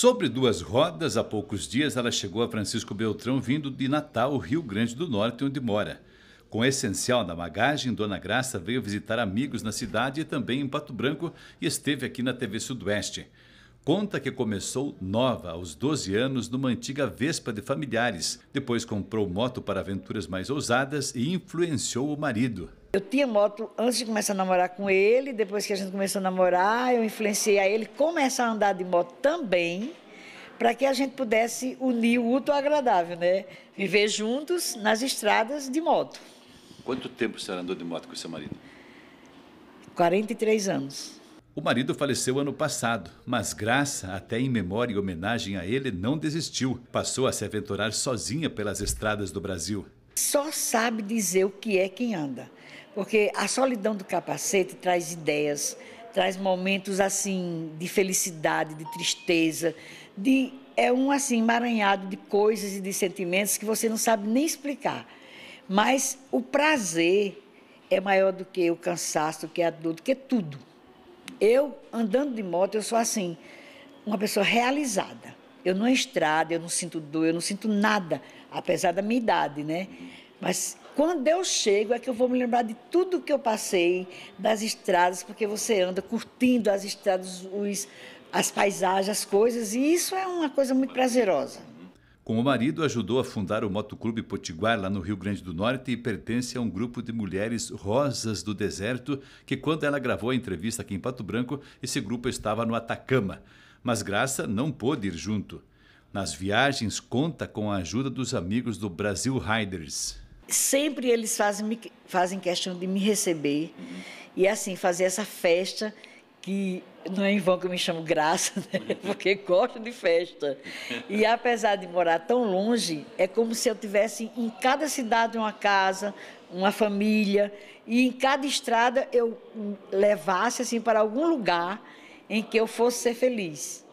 Sobre duas rodas, há poucos dias ela chegou a Francisco Beltrão vindo de Natal, Rio Grande do Norte, onde mora. Com o essencial na bagagem, Dona Graça veio visitar amigos na cidade e também em Pato Branco e esteve aqui na TV Sudoeste. Conta que começou nova, aos 12 anos, numa antiga Vespa de familiares. Depois comprou moto para aventuras mais ousadas e influenciou o marido. Eu tinha moto antes de começar a namorar com ele, depois que a gente começou a namorar, eu influenciei a ele começar a andar de moto também, para que a gente pudesse unir o útil ao agradável, né? Viver juntos nas estradas de moto. Quanto tempo você andou de moto com seu marido? 43 anos. O marido faleceu ano passado, mas Graça, até em memória e homenagem a ele, não desistiu. Passou a se aventurar sozinha pelas estradas do Brasil só sabe dizer o que é quem anda. Porque a solidão do capacete traz ideias, traz momentos assim de felicidade, de tristeza, de é um assim emaranhado de coisas e de sentimentos que você não sabe nem explicar. Mas o prazer é maior do que o cansaço, do que a dor, do que tudo. Eu andando de moto, eu sou assim, uma pessoa realizada. Eu não é estrada, eu não sinto dor, eu não sinto nada, apesar da minha idade, né? Mas quando eu chego é que eu vou me lembrar de tudo que eu passei, das estradas, porque você anda curtindo as estradas, os, as paisagens, as coisas, e isso é uma coisa muito prazerosa. Com o marido, ajudou a fundar o Motoclube Potiguar, lá no Rio Grande do Norte, e pertence a um grupo de mulheres rosas do deserto, que quando ela gravou a entrevista aqui em Pato Branco, esse grupo estava no Atacama mas Graça não pôde ir junto. Nas viagens, conta com a ajuda dos amigos do Brasil Riders. Sempre eles fazem, fazem questão de me receber uhum. e, assim, fazer essa festa que não é em vão que eu me chamo Graça, né? porque gosto de festa. E apesar de morar tão longe, é como se eu tivesse em cada cidade uma casa, uma família, e em cada estrada eu levasse assim para algum lugar em que eu fosse ser feliz.